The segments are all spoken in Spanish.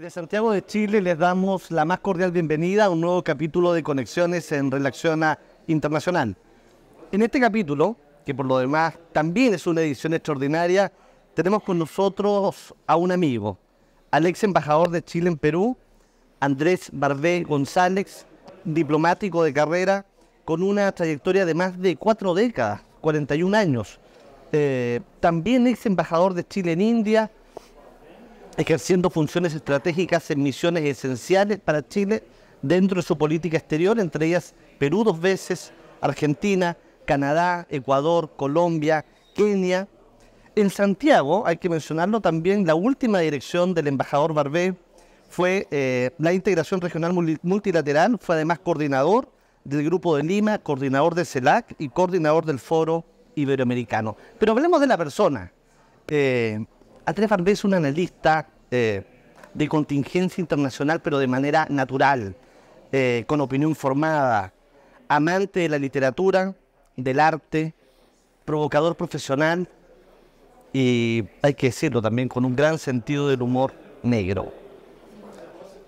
De Santiago de Chile les damos la más cordial bienvenida a un nuevo capítulo de Conexiones en Relación Internacional. En este capítulo, que por lo demás también es una edición extraordinaria, tenemos con nosotros a un amigo, al ex embajador de Chile en Perú, Andrés Barbé González, diplomático de carrera, con una trayectoria de más de cuatro décadas, 41 años. Eh, también ex embajador de Chile en India, ejerciendo funciones estratégicas en misiones esenciales para Chile dentro de su política exterior, entre ellas Perú dos veces, Argentina, Canadá, Ecuador, Colombia, Kenia. En Santiago, hay que mencionarlo también, la última dirección del embajador Barbé fue eh, la integración regional multilateral, fue además coordinador del Grupo de Lima, coordinador de CELAC y coordinador del Foro Iberoamericano. Pero hablemos de la persona. Eh, Andrés Barbé es un analista eh, de contingencia internacional, pero de manera natural, eh, con opinión formada, amante de la literatura, del arte, provocador profesional y, hay que decirlo también, con un gran sentido del humor negro.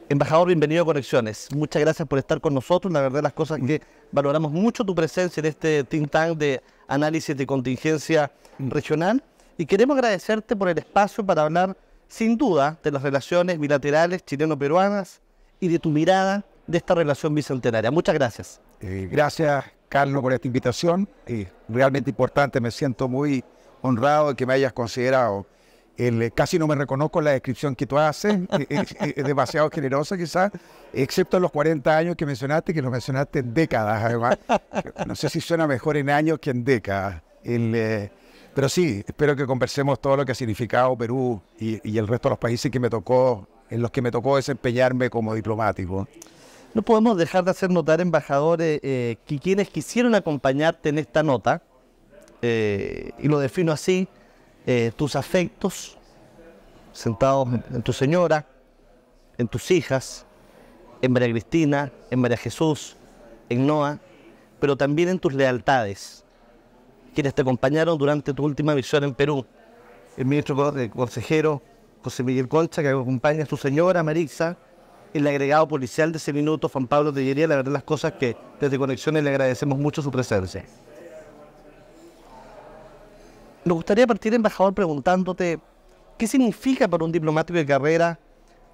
Embajador, bienvenido a Conexiones. Muchas gracias por estar con nosotros. La verdad, las cosas que valoramos mucho tu presencia en este think tank de análisis de contingencia mm. regional y queremos agradecerte por el espacio para hablar sin duda de las relaciones bilaterales chileno-peruanas y de tu mirada de esta relación bicentenaria. Muchas gracias. Eh, gracias, Carlos, por esta invitación. Eh, realmente importante, me siento muy honrado de que me hayas considerado. El, eh, casi no me reconozco la descripción que tú haces, eh, es, demasiado generosa quizás, excepto los 40 años que mencionaste, que lo mencionaste en décadas además. No sé si suena mejor en años que en décadas. El, pero sí, espero que conversemos todo lo que ha significado Perú y, el resto de los países que me tocó, en los que me tocó desempeñarme como diplomático. No podemos dejar de hacer notar, embajadores, eh, que quienes quisieron acompañarte en esta nota, eh, y lo defino así, eh, tus afectos, sentados en tu señora, en tus hijas, en María Cristina, en María Jesús, en Noa, pero también en tus lealtades, quienes te acompañaron durante tu última misión en Perú. El ministro el consejero José Miguel Concha, que acompaña a su señora Marisa... el agregado policial de ese minuto, Juan Pablo Tellería, la verdad las cosas que desde Conexiones le agradecemos mucho su presencia. Nos gustaría partir, embajador, preguntándote qué significa para un diplomático de carrera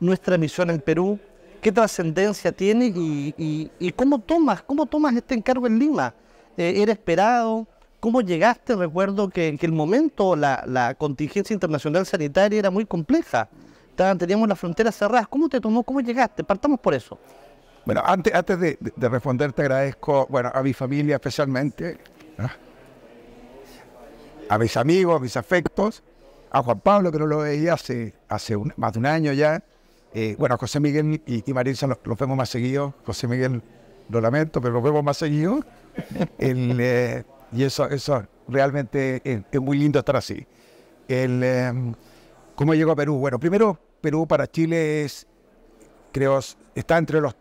nuestra misión en Perú, qué trascendencia tiene y, y, cómo tomas, cómo tomas este encargo en Lima. Eh, ¿Era esperado? ¿Cómo llegaste? Recuerdo que en el momento la, contingencia internacional sanitaria era muy compleja. Teníamos las fronteras cerradas. ¿Cómo te tomó? ¿Cómo llegaste? Partamos por eso. Bueno, antes, antes de, responder, te agradezco bueno, a mi familia especialmente, ¿ah? a mis amigos, a mis afectos, a Juan Pablo, que no lo veía hace, hace más de un año ya. Eh, bueno, a José Miguel y, Marisa los, vemos más seguidos. José Miguel, lo lamento, pero los vemos más seguidos. Eh, y eso, eso realmente es, muy lindo estar así. Em, ¿Cómo llegó a Perú? Bueno, primero Perú para Chile es, creo, está entre los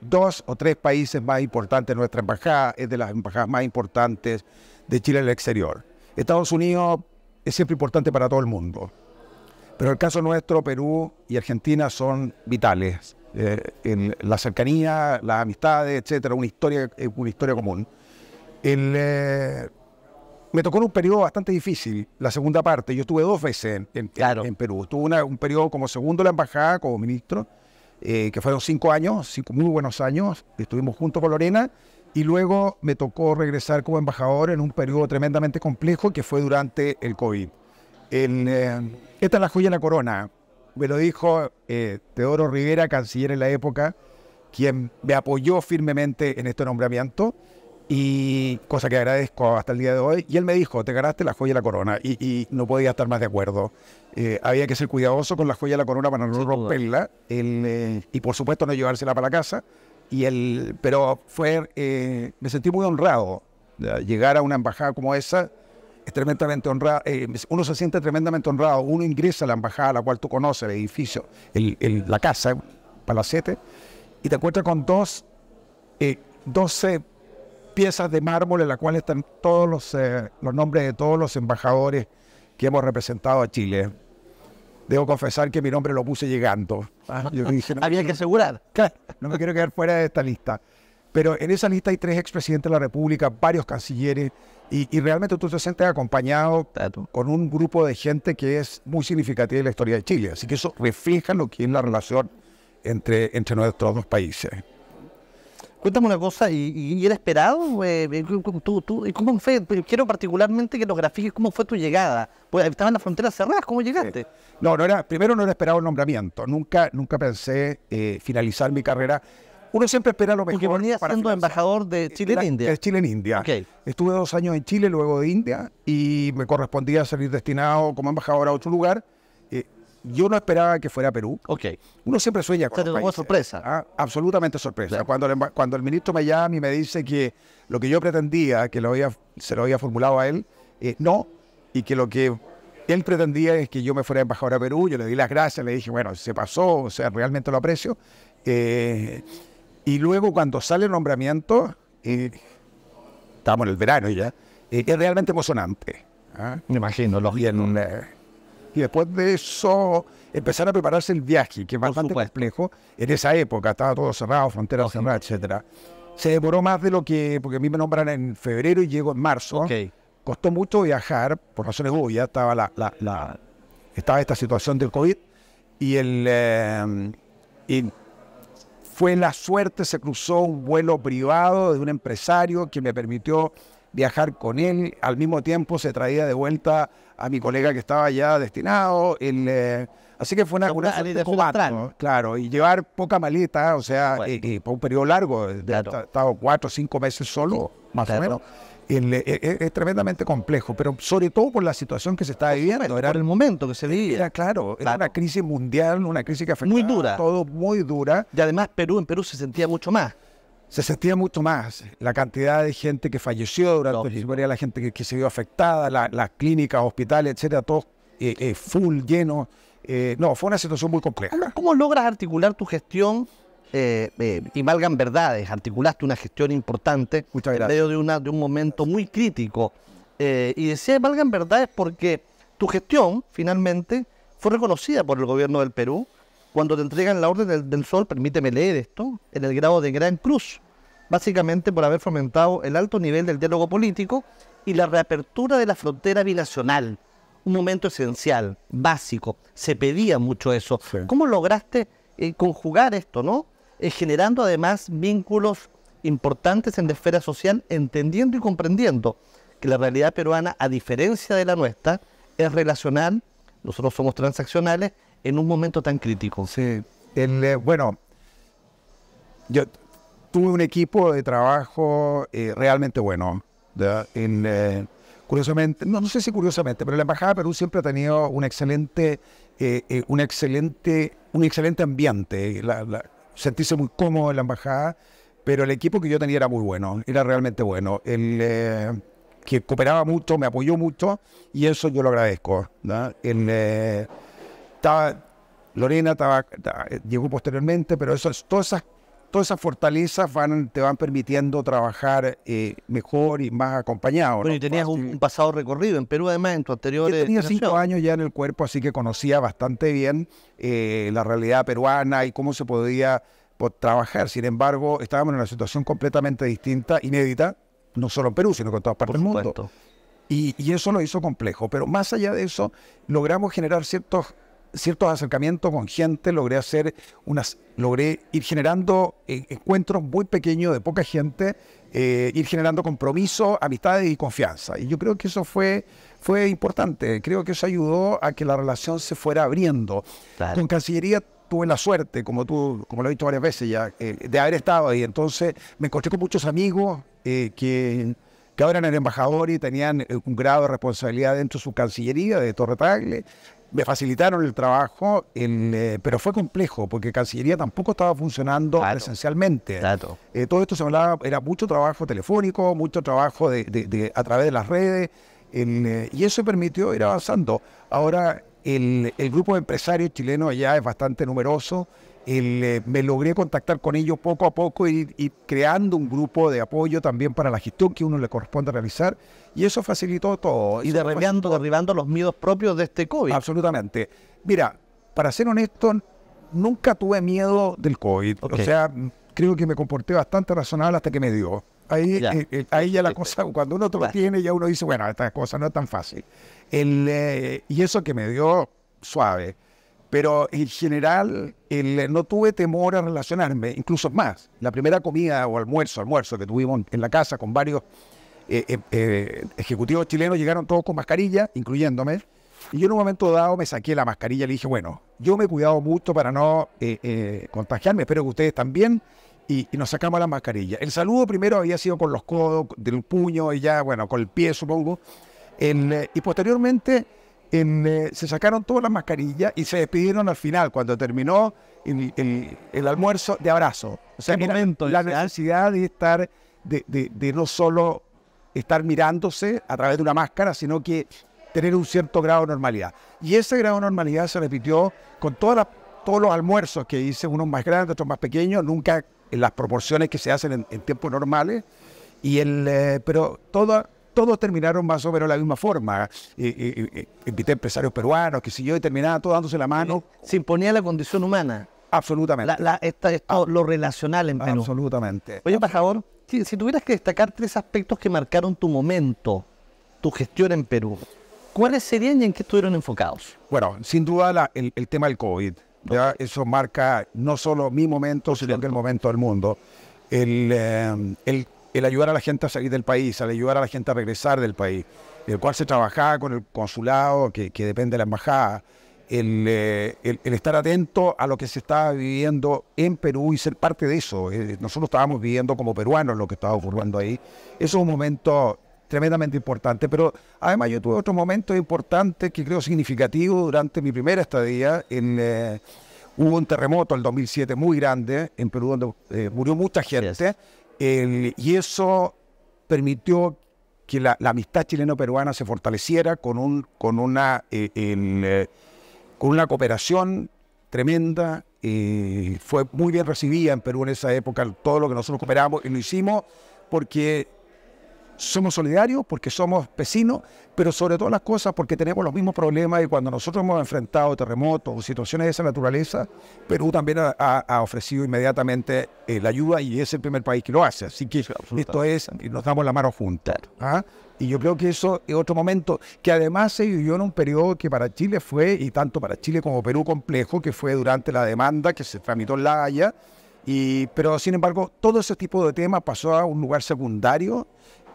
dos o tres países más importantes nuestra embajada, es de las embajadas más importantes de Chile en el exterior. Estados Unidos es siempre importante para todo el mundo, pero en el caso nuestro, Perú y Argentina son vitales. Eh, en la cercanía, las amistades, etcétera, una historia, eh, una historia común. Eh, me tocó un periodo bastante difícil, la segunda parte. Yo estuve dos veces en, Perú. Estuve un periodo como segundo de la embajada, como ministro, eh, que fueron cinco años, cinco muy buenos años. Estuvimos juntos con Lorena y luego me tocó regresar como embajador en un periodo tremendamente complejo que fue durante el COVID. Eh, esta es la joya de la corona. Me lo dijo Teodoro Rivera, canciller en la época, quien me apoyó firmemente en este nombramiento y cosa que agradezco hasta el día de hoy. Y él me dijo, te ganaste la joya de la corona y, no podía estar más de acuerdo. Eh, había que ser cuidadoso con la joya de la corona para no romperla eh, y por supuesto no llevársela para la casa. Y pero fue, eh, me sentí muy honrado llegar a una embajada como esa. Es tremendamente honrado, uno se siente tremendamente honrado, uno ingresa a la embajada a la cual tú conoces, el edificio, el, la casa, Palacete, y te encuentras con dos, 12 piezas de mármol en la cual están todos los, eh, los nombres de todos los embajadores que hemos representado a Chile. Debo confesar que mi nombre lo puse llegando. Ah, Había que asegurar. No me quiero quedar fuera de esta lista. Pero en esa lista hay tres expresidentes de la República, varios cancilleres, y, realmente tú te sientes acompañado con un grupo de gente que es muy significativa en la historia de Chile. Así que eso refleja lo que es la relación entre, entre nuestros dos países. Cuéntame una cosa, ¿y, era esperado? Eh, eh, tú, Y ¿Cómo fue? Quiero particularmente que nos grafiques cómo fue tu llegada. Pues estaban las fronteras cerradas, ¿cómo llegaste? No, no era, primero no era esperado el nombramiento. Nunca, nunca pensé eh, finalizar mi carrera. Uno siempre espera lo mejor. Porque venía siendo embajador de Chile en India. De Chile en India. Estuve dos años en Chile, luego de India, y me correspondía salir destinado como embajador a otro lugar yo no esperaba que fuera a Perú. Ok. Uno siempre sueña con. sorpresa. ¿ah? Absolutamente sorpresa. Cuando, el, cuando el ministro me llama y me dice que lo que yo pretendía, que se lo había formulado a él, no, y que lo que él pretendía es que yo me fuera embajador a Perú, yo le di las gracias, le dije, bueno, se pasó, o sea, realmente lo aprecio. Eh, y luego cuando sale el nombramiento, eh, estamos en el verano ya, eh, es realmente emocionante. ¿ah? Me imagino, los bien. un y después de eso empezaron a prepararse el viaje, que es bastante complejo. En esa época estaba todo cerrado, fronteras cerradas, etc. Se demoró más de lo que, porque a mí me nombran en febrero y llego en marzo. Costó mucho viajar, por razones obvias, estaba, la, estaba esta situación del COVID y, el, eh, y fue la suerte, se cruzó un vuelo privado de un empresario que me permitió viajar con él. Al mismo tiempo se traía de vuelta a mi colega que estaba ya destinado. Eh, así que fue una, de claro, y llevar poca maleta, o sea, eh, eh, por un periodo largo, he estado cuatro o cinco meses solo, más o menos. es, tremendamente complejo, pero sobre todo por la situación que se estaba viviendo. Era, el momento que se vivía. Era, claro, era una crisis mundial, una crisis que afectaba muy todo muy dura. Y además Perú, en Perú se sentía mucho más se sentía mucho más la cantidad de gente que falleció durante la historia, la gente que, se vio afectada, las clínicas, hospitales, etcétera, todo eh, eh, full, lleno. Eh, no, fue una situación muy compleja. ¿Cómo logras articular tu gestión? y valgan verdades, articulaste una gestión importante en medio de, una, de un momento muy crítico. y decía, valgan verdades porque tu gestión, finalmente, fue reconocida por el gobierno del Perú cuando te entregan la Orden del, Sol, permíteme leer esto, en el grado de Gran Cruz, básicamente por haber fomentado el alto nivel del diálogo político y la reapertura de la frontera binacional. Un momento esencial, básico. Se pedía mucho eso. ¿Cómo lograste eh, conjugar esto, no? Eh, generando además vínculos importantes en la esfera social, entendiendo y comprendiendo que la realidad peruana, a diferencia de la nuestra, es relacional, nosotros somos transaccionales en un momento tan crítico? Sí, eh, bueno, yo tuve un equipo de trabajo eh, realmente bueno. Eh, curiosamente, no, sé si curiosamente, pero la Embajada de Perú siempre ha tenido un excelente, un excelente, un excelente ambiente. La, la, sentirse muy cómodo en la Embajada, pero el equipo que yo tenía era muy bueno, era realmente bueno. El, que cooperaba mucho, me apoyó mucho y eso yo lo agradezco. Estaba, Lorena estaba, eh, llegó posteriormente, pero eso, todas, esas, todas esas fortalezas van, te van permitiendo trabajar eh, mejor y más acompañado. Bueno, y tenías un, pasado recorrido en Perú, además, en tu anterior. Yo tenía cinco años ya en el cuerpo, así que conocía bastante bien eh, la realidad peruana y cómo se podía trabajar. Sin embargo, estábamos en una situación completamente distinta, inédita, no solo en Perú, sino con todas partes del mundo. y, eso lo hizo complejo. Pero más allá de eso, logramos generar ciertos ciertos acercamientos con gente, logré hacer unas, logré ir generando eh, encuentros muy pequeños de poca gente, eh, ir generando compromiso, amistades y confianza. Y yo creo que eso fue, fue importante. Creo que eso ayudó a que la relación se fuera abriendo. Con Cancillería tuve la suerte, como tú, como lo he dicho varias veces ya, eh, de haber estado ahí. Entonces me encontré con muchos amigos que que ahora eran embajadores y tenían un grado de responsabilidad dentro de su cancillería de Torre me facilitaron el trabajo, eh, pero fue complejo porque Cancillería tampoco estaba funcionando esencialmente. presencialmente. Eh, todo esto se hablaba, era mucho trabajo telefónico, mucho trabajo a través de las redes, eh, y eso permitió ir avanzando. Ahora, el, el grupo de empresarios chilenos ya es bastante numeroso eh, me logré contactar con ellos poco a poco y, creando un grupo de apoyo también para la gestión que uno le corresponde realizar. Y eso facilitó todo. Y derribando, derribando los miedos propios de este COVID. Absolutamente. Mira, para ser honesto, nunca tuve miedo del COVID. O sea, creo que me comporté bastante razonable hasta que me dio. Ahí ya, eh, eh, la cosa, cuando uno lo tiene, ya uno dice, bueno, estas cosas no es tan fácil. y eso que me dio suave. Pero en general eh, no tuve temor a relacionarme, incluso más. La primera comida o almuerzo, almuerzo que tuvimos en la casa con varios eh, eh, ejecutivos chilenos, llegaron todos con mascarilla, incluyéndome. Y yo en un momento dado me saqué la mascarilla y le dije, bueno, yo me he cuidado mucho para no contagiarme, espero que ustedes también. Y, nos sacamos la mascarilla. El saludo primero había sido con los codos, del puño y ya, bueno, con el pie supongo. y posteriormente eh, se sacaron todas las mascarillas y se despidieron al final, cuando terminó el, almuerzo de abrazo. O sea, momento, la ansiedad ¿ah? de estar, de, de, no solo estar mirándose a través de una máscara, sino que tener un cierto grado de normalidad. Y ese grado de normalidad se repitió con todos los almuerzos que hice, unos más grandes, otros más pequeños, nunca en las proporciones que se hacen en, tiempos normales. Y el, eh, pero toda, todos terminaron más o menos de la misma forma. Eh, eh, eh, invité empresarios peruanos, que si yo, terminaba todo dándose la mano. Se imponía la condición humana. Absolutamente. Ah. lo relacional en Perú. Absolutamente. Oye, por favor, si tuvieras que destacar tres aspectos que marcaron tu momento, tu gestión en Perú, ¿cuáles serían y en qué estuvieron enfocados? Bueno, sin duda el, tema del COVID. Eso marca no solo mi momento, sino que el momento del mundo. El, el el ayudar a la gente a salir del país, al ayudar a la gente a regresar del país, el cual se trabajaba con el consulado, que, depende de la embajada, eh, el, estar atento a lo que se estaba viviendo en Perú y ser parte de eso. Eh, nosotros estábamos viviendo como peruanos lo que estaba ocurriendo ahí. Eso es un momento tremendamente importante, pero además yo tuve otro momento importante que creo significativo durante mi primera estadía en... Eh, hubo un terremoto en el 2007 muy grande en Perú donde murió mucha gente y eso permitió que la, amistad chileno-peruana se fortaleciera con, un, con, una, eh, eh, con una cooperación tremenda. Eh, fue muy bien recibida en Perú en esa época todo lo que nosotros cooperamos y lo hicimos porque somos solidarios porque somos vecinos, pero sobre todo las cosas porque tenemos los mismos problemas y cuando nosotros hemos enfrentado terremotos o situaciones de esa naturaleza, Perú también ha, ofrecido inmediatamente eh, la ayuda y es el primer país que lo hace. Así que esto es, nos damos la mano juntas. ¿ah? Y yo creo que eso es otro momento que además se vivió en un periodo que para Chile fue, y tanto para Chile como Perú, complejo, que fue durante la demanda que se tramitó en La Haya. Y, pero sin embargo, todo ese tipo de temas pasó a un lugar secundario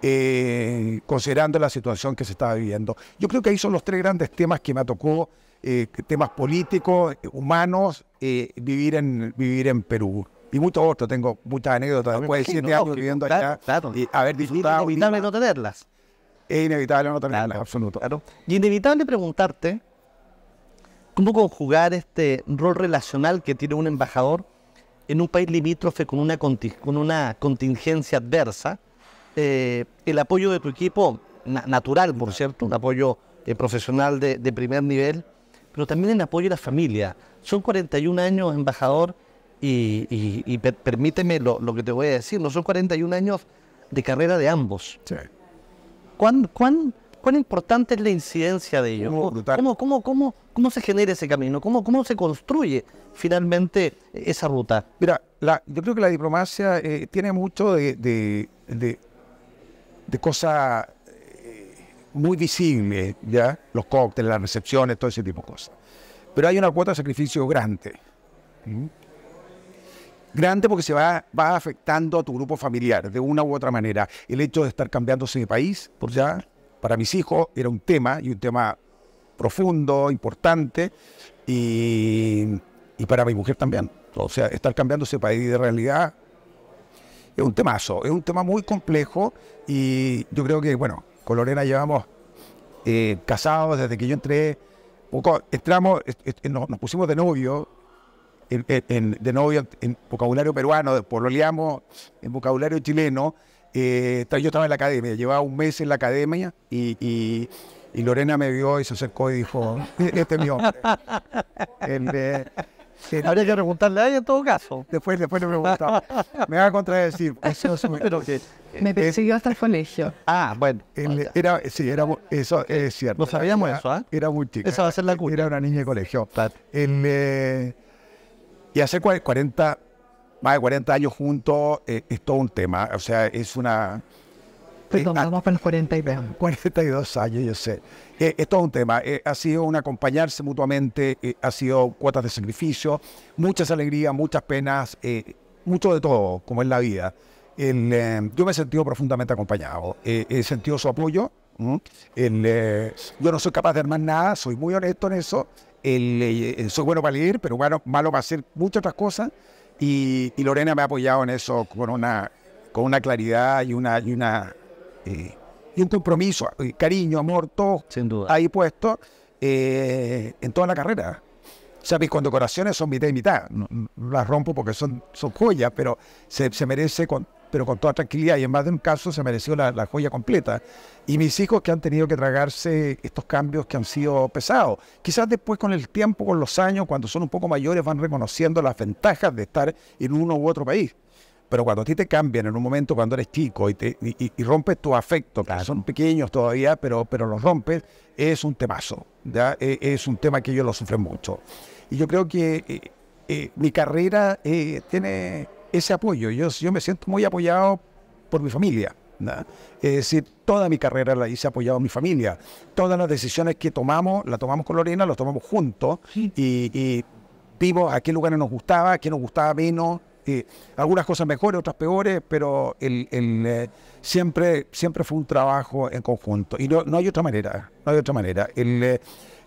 eh, considerando la situación que se estaba viviendo. Yo creo que ahí son los tres grandes temas que me tocó, eh, temas políticos, humanos, eh, vivir, en, vivir en Perú. Y mucho otro, tengo muchas anécdotas después de siete años viviendo allá y haber disfrutado. Es inevitable no tenerlas. Es inevitable no tenerlas, absoluto. Y inevitable preguntarte cómo conjugar este rol relacional que tiene un embajador en un país limítrofe con una, con una contingencia adversa, eh, el apoyo de tu equipo, natural por cierto, un apoyo eh, profesional de, primer nivel, pero también el apoyo de la familia. Son 41 años embajador y, permíteme lo, que te voy a decir, no son 41 años de carrera de ambos. cuán, cuán importante es la incidencia de ellos? Oh, ¿Cómo, cómo, cómo, cómo se genera ese camino? ¿Cómo, ¿Cómo se construye finalmente eh, esa ruta? Mira, yo creo que la diplomacia tiene mucho de, de cosas eh, muy visibles, ¿ya? Los cócteles, las recepciones, todo ese tipo de cosas. Pero hay una cuota de sacrificio grande. Grande porque se va, va afectando a tu grupo familiar de una u otra manera. El hecho de estar cambiándose de país, por ya, para mis hijos era un tema y un tema profundo, importante, y, y para mi mujer también. O sea, estar cambiándose de país de realidad es un temazo, es un tema muy complejo y yo creo que, bueno, con Lorena llevamos eh, casados desde que yo entré, poco, entramos, eh, nos, pusimos de novio, de novio en vocabulario peruano, lo liamos en vocabulario chileno, eh, yo estaba en la academia, llevaba un mes en la academia y, Lorena me vio y se acercó y dijo, e-, este es mi hombre. Sí. Habría que preguntarle a ella en todo caso. Después, después le preguntaba. me va a contradecir. me persiguió hasta el colegio. Ah, bueno. era, sí, era, eso es cierto. No sabíamos era, eso, ¿ah? Era muy chica. Esa va a ser la culpa. Era una niña de colegio. y hace 40, más de 40 años juntos eh, es todo un tema. O sea, es una Perdón, ah, vamos para los 42. 42 años, yo sé. Esto eh, es un tema. Eh, ha sido un acompañarse mutuamente, eh, ha sido cuotas de sacrificio, muchas alegrías, muchas penas, mucho de todo, como es la vida. yo me he sentido profundamente acompañado. he sentido su apoyo. yo no soy capaz de armar nada, soy muy honesto en eso. soy bueno para leer, pero bueno, malo para hacer muchas otras cosas. Y, y Lorena me ha apoyado en eso con una, con una claridad y una, y una y un compromiso, eh, cariño, amor, todo ahí puesto eh, en toda la carrera. O sea, mis condecoraciones son mitad y mitad. las rompo porque son, son joyas, pero se, merece, con, pero con toda tranquilidad. Y en más de un caso se mereció la, la, joya completa. Y mis hijos que han tenido que tragarse estos cambios que han sido pesados. Quizás después con el tiempo, con los años, cuando son un poco mayores, van reconociendo las ventajas de estar en uno u otro país. Pero cuando a ti te cambian en un momento cuando eres chico y, te, rompes tu afecto, claro. son pequeños todavía, pero, pero los rompes, es un temazo. E, es un tema que ellos lo sufren mucho. Y yo creo que eh, eh, mi carrera eh, tiene ese apoyo. Yo, yo me siento muy apoyado por mi familia. Es decir, toda mi carrera la hice apoyado por mi familia. Todas las decisiones que tomamos, las tomamos con Lorena, las tomamos juntos y, y vimos a qué lugares nos gustaba, a qué nos gustaba menos, algunas cosas mejores, otras peores, pero eh, siempre, siempre fue un trabajo en conjunto. Y no, hay otra manera, no hay otra manera. El, eh,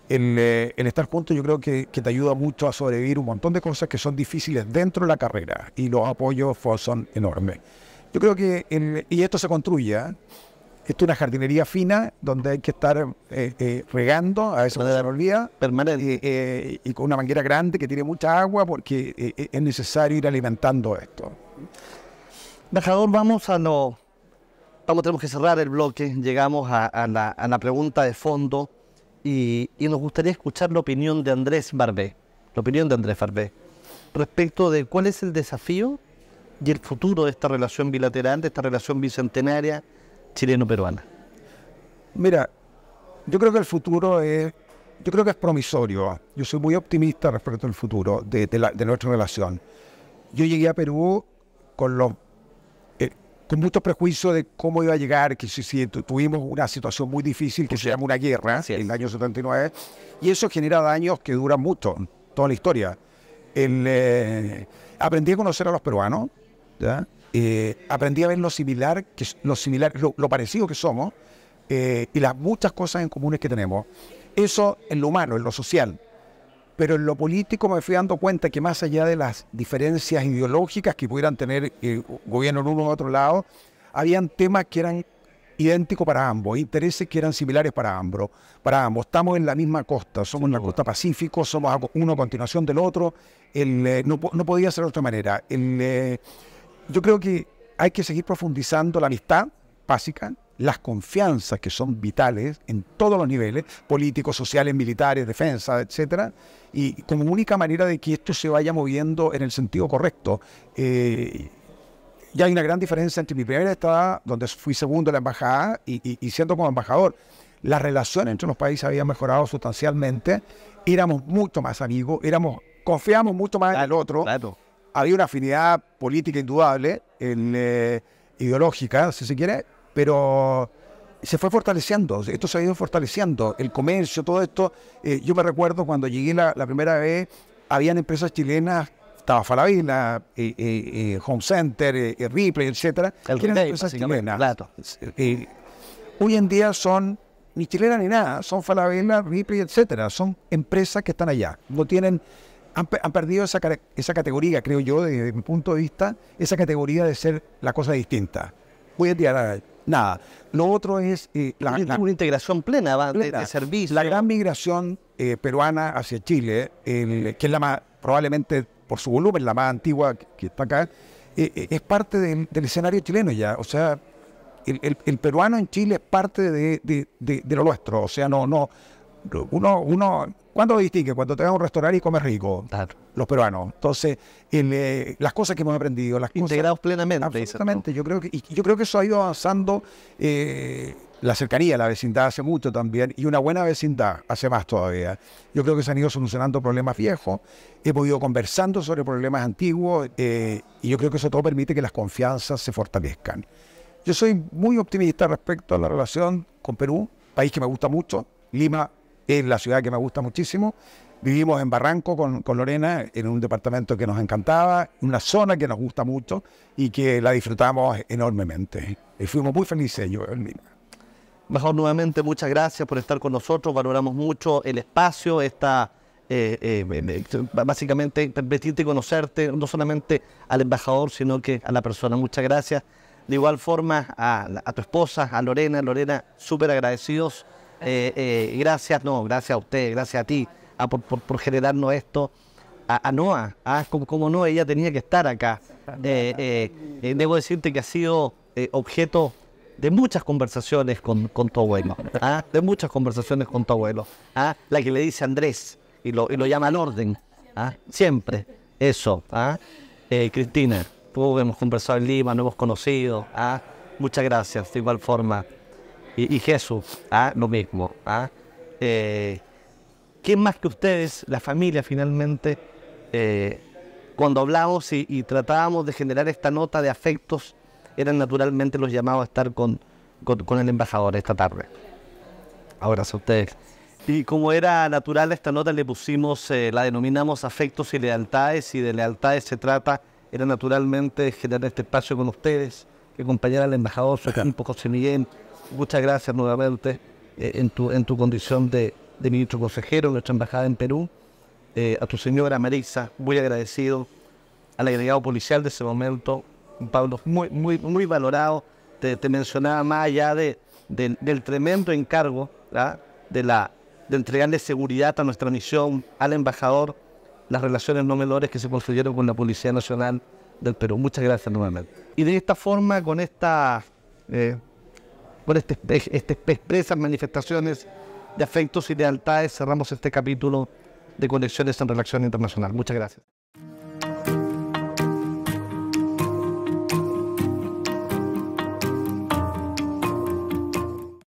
eh, el, estar juntos yo creo que, te ayuda mucho a sobrevivir un montón de cosas que son difíciles dentro de la carrera y los apoyos son enormes. Yo creo que, y esto se construye, esto es una jardinería fina donde hay que estar eh, eh, regando, a veces se la olvida. Permanente. Eh, y con una manguera grande que tiene mucha agua porque es necesario ir alimentando esto. Embajador, vamos a no. Vamos, tenemos que cerrar el bloque. Llegamos a, la, pregunta de fondo y, y, nos gustaría escuchar la opinión de Andrés Barbé. La opinión de Andrés Barbé respecto de cuál es el desafío y el futuro de esta relación bilateral, de esta relación bicentenaria chileno-peruana? Mira, yo creo que el futuro es, yo creo que es promisorio. Yo soy muy optimista respecto al futuro de, nuestra relación. Yo llegué a Perú con los eh, con muchos prejuicios de cómo iba a llegar, que si, tuvimos una situación muy difícil que se llama una guerra en el año 79, y eso genera daños que duran mucho, toda la historia. Eh, aprendí a conocer a los peruanos, ¿ya? Eh, aprendí a ver lo similar, que, lo, similar lo, parecido que somos eh, y las muchas cosas en comunes que tenemos. Eso en lo humano, en lo social. Pero en lo político me fui dando cuenta que más allá de las diferencias ideológicas que pudieran tener el eh, gobierno en uno en otro lado, habían temas que eran idénticos para ambos, intereses que eran similares para ambos. Para ambos. Estamos en la misma costa, somos en la costa Pacífico, somos uno a continuación del otro. no, podía ser de otra manera. El, yo creo que hay que seguir profundizando la amistad básica, las confianzas que son vitales en todos los niveles, políticos, sociales, militares, defensa, etcétera, y como única manera de que esto se vaya moviendo en el sentido correcto. Eh, ya hay una gran diferencia entre mi primera estaba donde fui segundo en la embajada, y, siendo como embajador, las relación entre los países había mejorado sustancialmente, éramos mucho más amigos, éramos, confiamos mucho más en el otro había una afinidad política indudable, eh, ideológica, si se quiere, pero se fue fortaleciendo, esto se ha ido fortaleciendo, el comercio, todo esto. Eh, yo me recuerdo cuando llegué la, primera vez, habían empresas chilenas, estaba Falabella, eh, Home Center, Ripley, etc. el que eran empresas chilenas. hoy en día son ni chilenas ni nada, son Falabella, Ripley, etcétera, son empresas que están allá, no tienen han, perdido esa, esa, categoría, creo yo, desde mi punto de vista, esa categoría de ser la cosa distinta. Voy a tirar nada. Lo otro es... Eh, la, una integración plena, de, servicios. La gran migración eh, peruana hacia Chile, que es la más, probablemente por su volumen, la más antigua que, está acá, eh, es parte del, escenario chileno ya. O sea, el, peruano en Chile es parte de, lo nuestro. O sea, no, no, uno, uno ¿Cuándo distingue? Cuando te a un restaurante y comes rico. Los peruanos. Entonces, eh, las cosas que hemos aprendido, las Integrados plenamente. Absolutamente. Yo creo, que, yo creo que eso ha ido avanzando eh, la cercanía, la vecindad hace mucho también, y una buena vecindad hace más todavía. Yo creo que se han ido solucionando problemas viejos, hemos ido conversando sobre problemas antiguos, eh, y yo creo que eso todo permite que las confianzas se fortalezcan. Yo soy muy optimista respecto a la relación con Perú, país que me gusta mucho, Lima es la ciudad que me gusta muchísimo. Vivimos en Barranco con, Lorena, en un departamento que nos encantaba, una zona que nos gusta mucho y que la disfrutamos enormemente. Y fuimos muy felices, yo el Lima. Embajador, nuevamente muchas gracias por estar con nosotros. Valoramos mucho el espacio, esta, eh, eh, eh, básicamente permitirte conocerte, no solamente al embajador, sino que a la persona. Muchas gracias. De igual forma a, a tu esposa, a Lorena. Lorena, súper agradecidos. Eh, eh, gracias, no, gracias a usted, gracias a ti por, generarnos esto. A, a Noah, ah, como, como, ella tenía que estar acá. Eh, debo decirte que ha sido objeto de muchas conversaciones con, con tu abuelo, ah, de muchas conversaciones con tu abuelo. ¿ah? La que le dice Andrés y lo, llama al orden, ¿ah? siempre, eso. Ah. Cristina, tú hemos conversado en Lima, nos hemos conocido. Muchas gracias, de igual forma y, Jesús, ¿ah? lo mismo. ¿ah? Eh, ¿Quién más que ustedes, la familia finalmente, eh, cuando hablamos y, tratábamos de generar esta nota de afectos, eran naturalmente los llamados a estar con, con, el embajador esta tarde? Ahora a ustedes. Y como era natural, esta nota le pusimos, eh, la denominamos afectos y lealtades, y de lealtades se trata, era naturalmente generar este espacio con ustedes, que acompañara al embajador, su equipo, José Miguel, Muchas gracias nuevamente eh, en, tu, en tu condición de, ministro consejero, nuestra embajada en Perú, eh, a tu señora Marisa, muy agradecido, al agregado policial de ese momento, Pablo, muy, muy, muy valorado, te, mencionaba más allá de, del tremendo encargo ¿ah? de la de entregarle seguridad a nuestra misión, al embajador, las relaciones no menores que se construyeron con la Policía Nacional del Perú. Muchas gracias nuevamente. Y de esta forma, con esta eh, por estas este, este expresas manifestaciones de afectos y lealtades cerramos este capítulo de Conexiones en Relación Internacional. Muchas gracias.